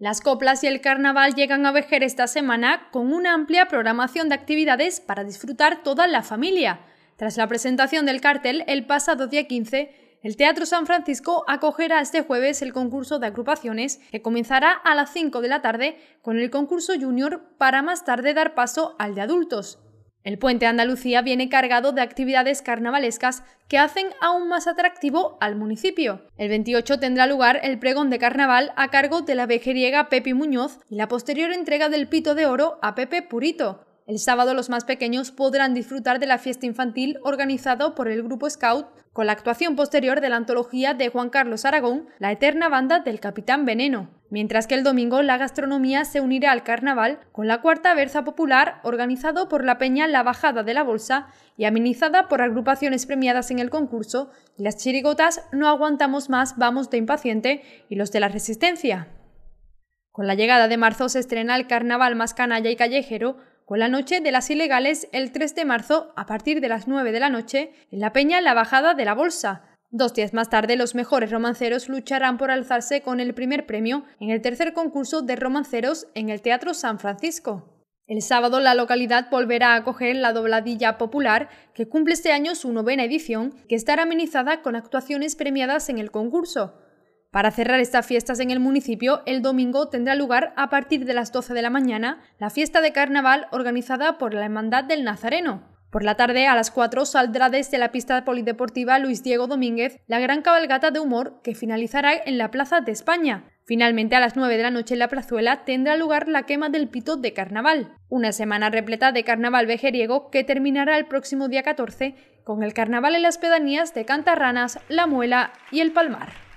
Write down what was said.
Las coplas y el carnaval llegan a Vejer esta semana con una amplia programación de actividades para disfrutar toda la familia. Tras la presentación del cartel el pasado día 15, el Teatro San Francisco acogerá este jueves el concurso de agrupaciones que comenzará a las 5 de la tarde con el concurso junior para más tarde dar paso al de adultos. El puente Andalucía viene cargado de actividades carnavalescas que hacen aún más atractivo al municipio. El 28 tendrá lugar el pregón de carnaval a cargo de la vejeriega Pepi Muñoz y la posterior entrega del pito de oro a Pepe Purito, el sábado los más pequeños podrán disfrutar de la fiesta infantil organizada por el grupo Scout con la actuación posterior de la antología de Juan Carlos Aragón, La Eterna Banda del Capitán Veneno, mientras que el domingo la gastronomía se unirá al carnaval con la cuarta Berza Popular organizado por la Peña La Bajada de la Bolsa y amenizada por agrupaciones premiadas en el concurso, las chirigotas No aguantamos más, vamos de impaciente y los de la Resistencia. Con la llegada de marzo se estrena el carnaval más canalla y callejero, con la noche de las ilegales el 3 de marzo a partir de las 9 de la noche en la peña La Bajada de la Bolsa. Dos días más tarde los mejores romanceros lucharán por alzarse con el primer premio en el tercer concurso de romanceros en el Teatro San Francisco. El sábado la localidad volverá a acoger la dobladilla popular, que cumple este año su novena edición, que estará amenizada con actuaciones premiadas en el concurso. Para cerrar estas fiestas en el municipio, el domingo tendrá lugar a partir de las 12 de la mañana la fiesta de carnaval organizada por la Hermandad del Nazareno, por la tarde, a las 4, saldrá desde la pista polideportiva Luis Diego Domínguez la gran cabalgata de humor que finalizará en la Plaza de España. Finalmente, a las 9 de la noche en la plazuela tendrá lugar la quema del pito de carnaval, una semana repleta de carnaval vejeriego que terminará el próximo día 14 con el carnaval en las pedanías de Cantarranas, La Muela y El Palmar.